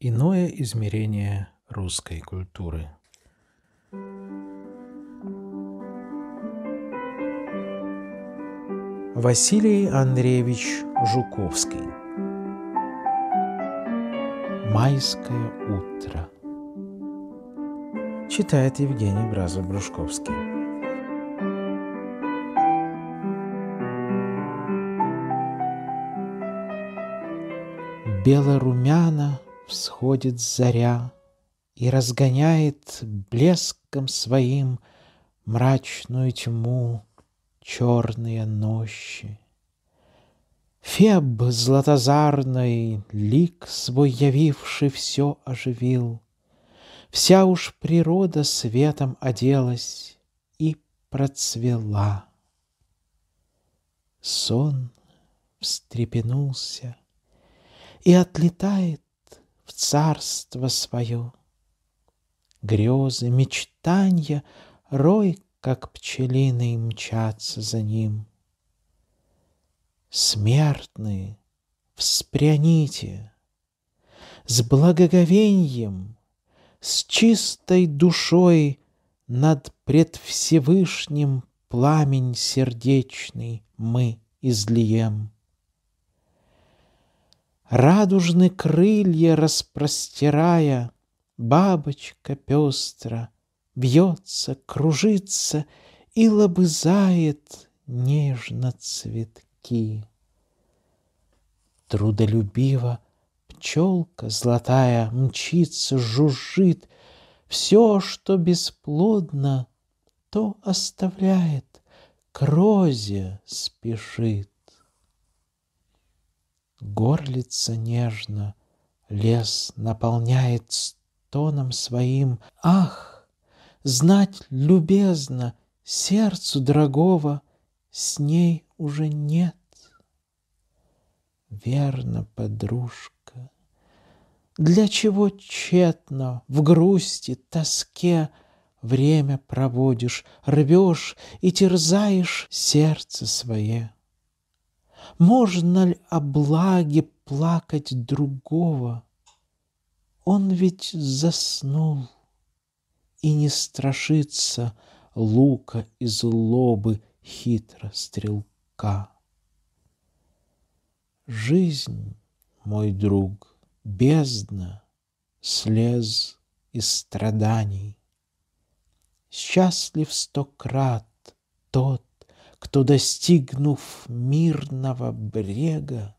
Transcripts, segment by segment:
Иное измерение русской культуры. Василий Андреевич Жуковский «Майское утро» Читает Евгений Бразов-Брушковский белорумяна Всходит заря и разгоняет блеском своим Мрачную тьму черные ночи. Феб златозарный лик свой явивший все оживил. Вся уж природа светом оделась и процвела. Сон встрепенулся и отлетает в царство свое. Грезы, мечтания, рой, как пчелиный, мчатся за ним. Смертные, вспряните, с благоговением, с чистой душой над пред Всевышним пламень сердечный мы излием. Радужны крылья распростирая, Бабочка пестра Бьется, кружится и лобызает Нежно цветки. Трудолюбиво пчелка золотая Мчится, жужжит, Все, что бесплодно, То оставляет, К розе спешит горлица нежно, лес наполняет стоном своим. Ах, знать любезно сердцу дорогого с ней уже нет. Верно, подружка, для чего тщетно в грусти, тоске время проводишь, рвешь и терзаешь сердце свое? Можно ли о благе плакать другого? Он ведь заснул и не страшится лука и злобы хитро стрелка. Жизнь, мой друг, бездна, слез и страданий. Счастлив сто крат тот, кто, достигнув мирного брега,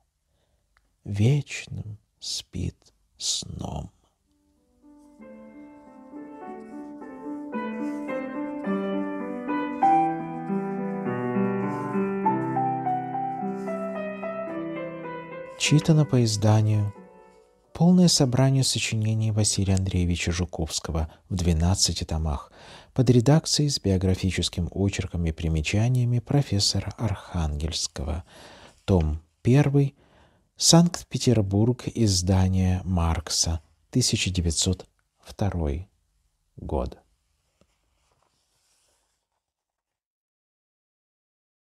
вечным спит сном. Читано по изданию полное собрание сочинений Василия Андреевича Жуковского в 12 томах под редакцией с биографическим очерком и примечаниями профессора Архангельского. Том 1. Санкт-Петербург. Издание Маркса. 1902 год.